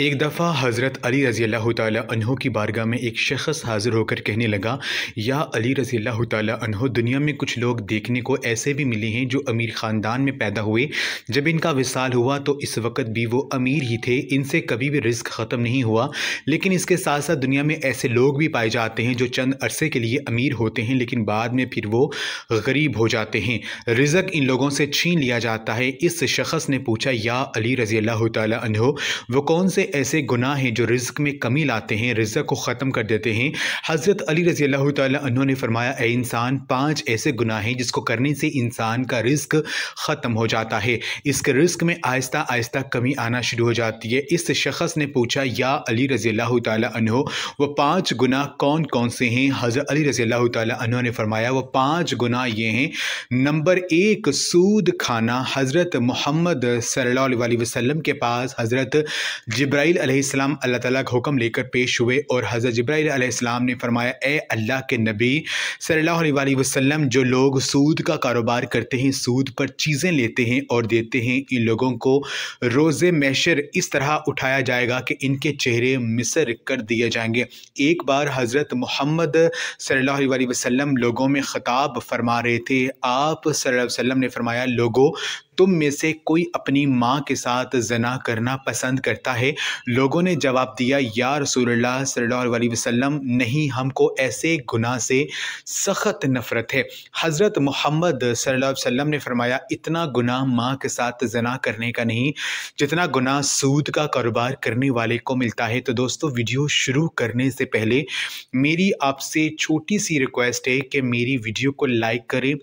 एक दफ़ा हज़रत अली रज़ी अल्लाह तहों की बारगाह में एक शख्स हाज़िर होकर कहने लगा या अली रज़ी अल्लाह तहों दुनिया में कुछ लोग देखने को ऐसे भी मिले हैं जो अमीर ख़ानदान में पैदा हुए जब इनका विसाल हुआ तो इस वक्त भी वो अमीर ही थे इनसे कभी भी रिस्क ख़त्म नहीं हुआ लेकिन इसके साथ साथ दुनिया में ऐसे लोग भी पाए जाते हैं जो चंद अरसे के लिए अमीर होते हैं लेकिन बाद में फिर वो गरीब हो जाते हैं रिजक इन लोगों से छीन लिया जाता है इस शख्स ने पूछा या अली रज़ी अल्लाह तहो वो कौन से से ऐसे गुनाह हैं जो रिज्क में कमी लाते हैं रिज्क को ख़त्म कर देते हैं हज़रत अली रज़ी अल्लाह तहों ने फरमाया ए इंसान पाँच ऐसे गुनाह हैं जिसको करने से इंसान का रिज्क ख़त्म हो जाता है इसके रिज्क में आहिस्ता आहिस्ता कमी आना शुरू हो जाती है इस शख्स ने पूछा या अली रज़ी अल्लाह तहों वह पाँच गुनाह कौन कौन से हैं हज़रत अली रज़ी अल्लाह तहों ने फरमाया वह पाँच गुनाह ये हैं नंबर एक सूद खाना हज़रत मोहम्मद सल्ला वसम के पास हज़रत जिब जब्राइल अलैहिस्सलाम अल्लाह ताला का हुक्म लेकर पेश हुए और हज़रत जब्राइल अलैहिस्सलाम ने फरमाया ए अल्लाह के नबी सल्लल्लाहु अलैहि वसल्लम जो लोग सूद का कारोबार करते हैं सूद पर चीज़ें लेते हैं और देते हैं इन लोगों को रोज़ मैशर इस तरह उठाया जाएगा कि इनके चेहरे मिसर कर दिए जाएंगे एक बार हज़रत मोहम्मद सल्ला वसम लोगों में ख़ताब फरमा रहे थे आप सल्लम ने फरमाया लोगों तुम में से कोई अपनी माँ के साथ जना करना पसंद करता है लोगों ने जवाब दिया या रसूलुल्लाह सल्ला वसम नहीं हमको ऐसे गुनाह से सख्त नफ़रत है हज़रत मोहम्मद सल्ला वसम ने फरमाया इतना गुनाह माँ के साथ जना करने का नहीं जितना गुनाह सूद का कारोबार करने वाले को मिलता है तो दोस्तों वीडियो शुरू करने से पहले मेरी आपसे छोटी सी रिक्वेस्ट है कि मेरी वीडियो को लाइक करें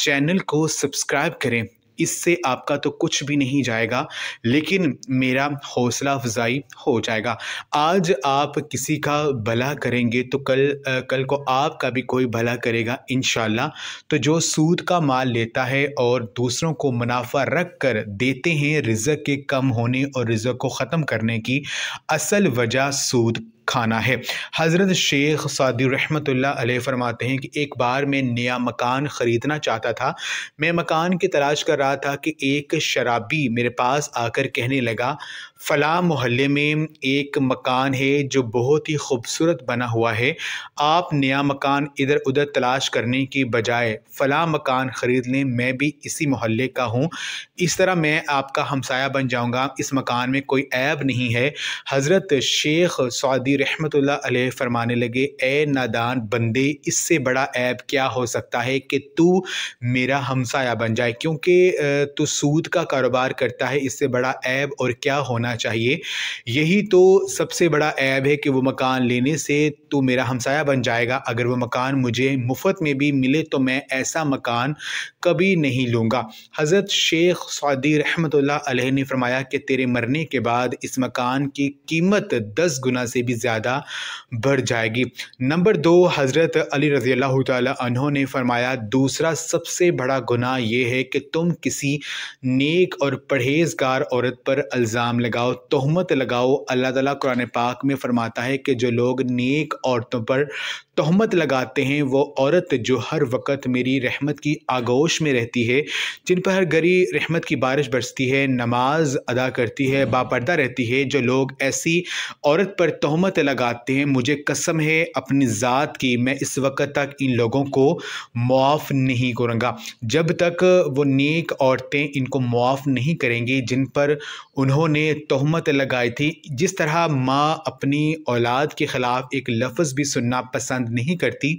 चैनल को सब्सक्राइब करें इससे आपका तो कुछ भी नहीं जाएगा लेकिन मेरा हौसला अफजाई हो जाएगा आज आप किसी का भला करेंगे तो कल आ, कल को आपका भी कोई भला करेगा इन तो जो सूद का माल लेता है और दूसरों को मुनाफा रख कर देते हैं रिजक के कम होने और रिजक को ख़त्म करने की असल वजह सूद खाना है हज़रत शेख सादी रहमत अलैह फरमाते हैं कि एक बार मैं नया मकान ख़रीदना चाहता था मैं मकान की तलाश कर रहा था कि एक शराबी मेरे पास आकर कहने लगा फ़लाँ मोहल्ले में एक मकान है जो बहुत ही खूबसूरत बना हुआ है आप नया मकान इधर उधर तलाश करने की बजाय फ़लाँ मकान ख़रीद लें मैं भी इसी मोहल्ले का हूँ इस तरह मैं आपका हमसाया बन जाऊँगा इस मकान में कोई ऐब नहीं है हज़रत शेख सऊदी रहमत ला फरमाने लगे ए नादान बंदे इससे बड़ा ऐब क्या हो सकता है कि तू मेरा हमसाया बन जाए क्योंकि तू सूद का कारोबार करता है इससे बड़ा ऐब और क्या होना होना चाहिए यही तो सबसे बड़ा ऐब है कि वो मकान लेने से तो मेरा हमसाया बन जाएगा अगर वो मकान मुझे मुफ्त में भी मिले तो मैं ऐसा मकान कभी नहीं लूँगा हज़रत शेख सऊदी रहमत ने फरमाया कि तेरे मरने के बाद इस मकान की कीमत दस गुना से भी ज़्यादा बढ़ जाएगी नंबर दो हज़रत अली रज़ी तहों ने फरमाया दूसरा सबसे बड़ा गुनाह यह है कि तुम किसी नेक और परहेजगार औरत पर अल्ज़ाम लगा लगाओ तहमत लगाओ अल्लाह ताला कुरान पाक में फरमाता है कि जो लोग नेक औरतों पर तहमत लगाते हैं वो औरत जो हर वक्त मेरी रहमत की आगोश में रहती है जिन पर हर गरी रहमत की बारिश बरसती है नमाज अदा करती है बापर्दा रहती है जो लोग ऐसी औरत पर तहमत लगाते हैं मुझे कसम है अपनी ज़ात की मैं इस वक्त तक इन लोगों को मुआफ़ नहीं करूँगा जब तक वो नेक औरतें इनको मुआफ़ नहीं करेंगी जिन पर उन्होंने तहमत लगाई थी जिस तरह माँ अपनी औलाद के ख़िलाफ़ एक लफ्ज़ भी सुनना पसंद नहीं करती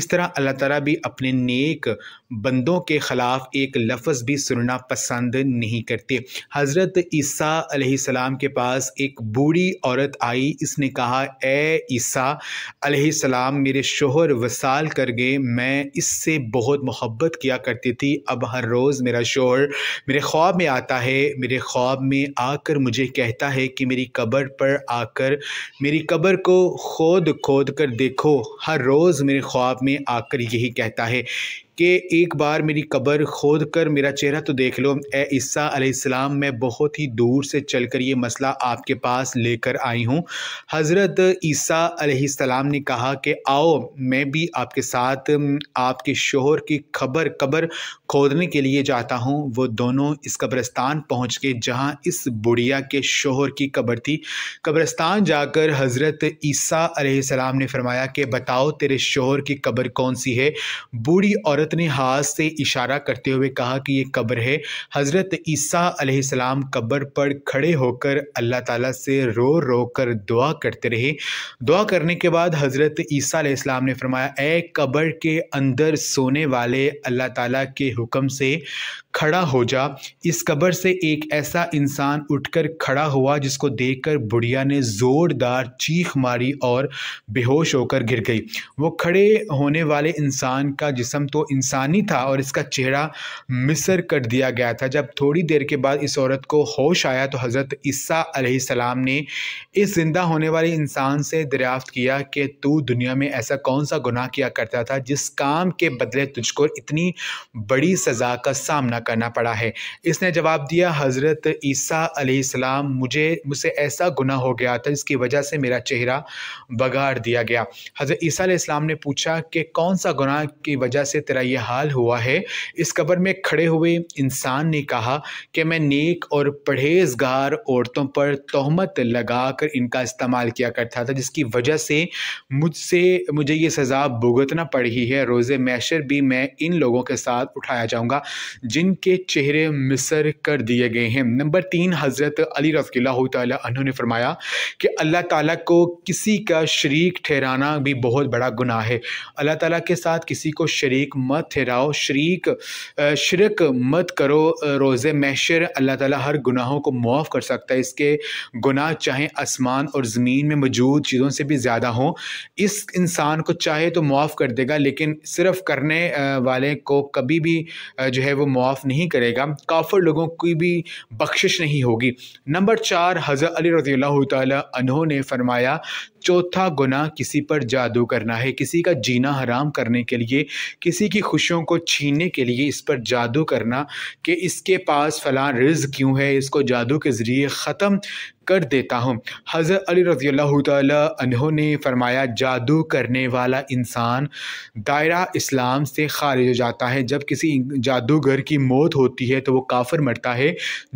इस तरह अल्लाह ताला भी अपने नेक बंदों के ख़िलाफ़ एक लफ्ज़ भी सुनना पसंद नहीं करते हज़रत ईसा सलाम के पास एक बूढ़ी औरत आई इसने कहा ए ईसा सलाम मेरे शोहर वसाल कर गए मैं इससे बहुत मोहब्बत किया करती थी अब हर रोज़ मेरा शोहर मेरे ख्वाब में आता है मेरे ख्वाब में आकर मुझे कहता है कि मेरी कब्र पर आकर मेरी कब्र को खोद खोद कर देखो हर रोज़ मेरे ख्वाब में आकर यही कहता है कि एक बार मेरी कब्र खोद कर मेरा चेहरा तो देख लो एसा अलैहिस्सलाम मैं बहुत ही दूर से चल कर ये मसला आपके पास लेकर आई हूँ हज़रत ईसा अलैहिस्सलाम ने कहा कि आओ मैं भी आपके साथ आपके शोहर की खबर कब्र खोदने के लिए जाता हूँ वो दोनों इस कब्रस्तान पहुँच के जहाँ इस बुढ़िया के शोहर की कब्र थी कब्रस्तान जाकर हज़रत ईसा अलैहिस्सलाम ने फरमाया कि बताओ तेरे शोहर की कब्र कौन सी है बूढ़ी औरत औरत ने हाथ से इशारा करते हुए कहा कि ये कब्र है हज़रत ईसा अलैहिस्सलाम कब्र पर खड़े होकर अल्लाह ताला से रो रो कर दुआ करते रहे दुआ करने के बाद हज़रत ईसा अलैहिस्सलाम ने फरमाया ए कब्र के अंदर सोने वाले अल्लाह ताला के हुक्म से खड़ा हो जा इस कब्र से एक ऐसा इंसान उठकर खड़ा हुआ जिसको देखकर बुढ़िया ने ज़ोरदार चीख मारी और बेहोश होकर गिर गई वो खड़े होने वाले इंसान का जिसम तो इंसानी था और इसका चेहरा मिसर कर दिया गया था जब थोड़ी देर के बाद इस औरत को होश आया तो हज़रत ईसा ने इस ज़िंदा होने वाले इंसान से दरियाफ़त किया कि तू दुनिया में ऐसा कौन सा गुनाह किया करता था जिस काम के बदले तुझको इतनी बड़ी सज़ा का सामना करना पड़ा है इसने जवाब दिया हज़रत ईसा अलैहिस्सलाम मुझे मुझसे ऐसा गुना हो गया था जिसकी वजह से मेरा चेहरा बगाड़ दिया गया हज़रत ईसा अलैहिस्सलाम ने पूछा कि कौन सा गुनाह की वजह से तेरा यह हाल हुआ है इस कब्र में खड़े हुए इंसान ने कहा कि मैं नेक और परहेजगार औरतों पर तहमत लगाकर इनका इस्तेमाल किया करता था जिसकी वजह से मुझसे मुझे ये सज़ा भुगतना पड़ी है रोज़ मैशर भी मैं इन लोगों के साथ उठाया जाऊँगा जिन के चेहरे मिसर कर दिए गए हैं नंबर तीन हज़रत अली रफ़ील्ला ने फरमाया कि अल्लाह ताला को किसी का शरीक ठहराना भी बहुत बड़ा गुनाह है अल्लाह ताला के साथ किसी को शरीक मत ठहराओ शरीक शरक मत करो रोज़ मैशर अल्लाह ताला हर गुनाहों को मुआफ़ कर सकता है इसके गुनाह चाहे आसमान और ज़मीन में मौजूद चीज़ों से भी ज़्यादा हों इस इंसान को चाहे तो मुआफ़ कर देगा लेकिन सिर्फ़ करने वाले को कभी भी जो है वो मुआफ़ माफ़ नहीं करेगा काफर लोगों की भी बख्शिश नहीं होगी नंबर चार हज़रत अली रज़ी तहों ने फरमाया चौथा गुना किसी पर जादू करना है किसी का जीना हराम करने के लिए किसी की खुशियों को छीनने के लिए इस पर जादू करना कि इसके पास फलां रिज क्यों है इसको जादू के ज़रिए ख़त्म कर देता हूँ हज़रत अली रज़ी तहों ने फरमाया जादू करने वाला इंसान दायरा इस्लाम से खारिज हो जाता है जब किसी जादूगर की मौत होती है तो वो काफर मरता है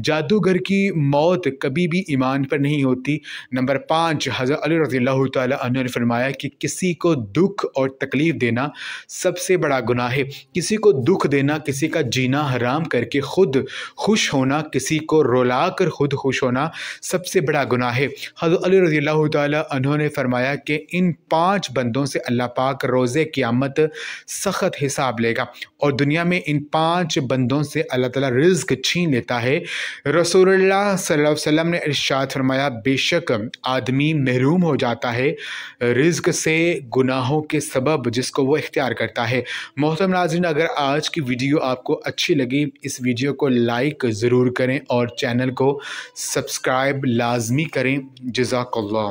जादूगर की मौत कभी भी ईमान पर नहीं होती नंबर पाँच हज़रत अली रज़ी तहों ने फरमाया कि किसी को दुख और तकलीफ़ देना सबसे बड़ा गुनाह है किसी को दुख देना किसी का जीना हराम करके ख़ुद खुश होना किसी को रुला कर ख़ुद खुश होना सबसे बड़ा गुनाह है हज़रत अली रज़ी अल्लाह फरमाया कि इन पाँच बंदों से अल्लाह पाक की क़्यामत सख्त हिसाब लेगा और दुनिया में इन पाँच बंदों से अल्लाह ताला रिज्क छीन लेता है रसूलुल्लाह सल्लल्लाहु अलैहि वसल्लम ने इरशाद फरमाया बेशक आदमी महरूम हो जाता है रिज्क से गुनाहों के सबब जिसको वो इख्तियार करता है मोहतम नाजिन अगर आज की वीडियो आपको अच्छी लगी इस वीडियो को लाइक ज़रूर करें और चैनल को सब्सक्राइब ला लाजमी करें जजाकल्ला